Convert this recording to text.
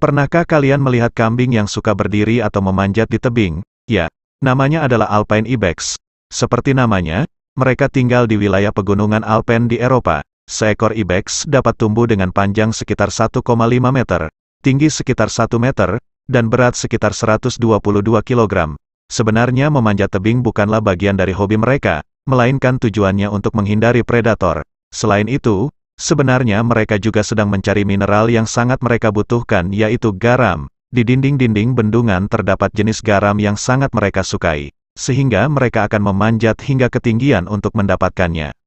Pernahkah kalian melihat kambing yang suka berdiri atau memanjat di tebing? Ya, namanya adalah Alpine Ibex. Seperti namanya, mereka tinggal di wilayah pegunungan Alpen di Eropa. Seekor ibex dapat tumbuh dengan panjang sekitar 1,5 meter, tinggi sekitar 1 meter, dan berat sekitar 122 kg. Sebenarnya memanjat tebing bukanlah bagian dari hobi mereka, melainkan tujuannya untuk menghindari predator. Selain itu, Sebenarnya mereka juga sedang mencari mineral yang sangat mereka butuhkan yaitu garam. Di dinding-dinding bendungan terdapat jenis garam yang sangat mereka sukai, sehingga mereka akan memanjat hingga ketinggian untuk mendapatkannya.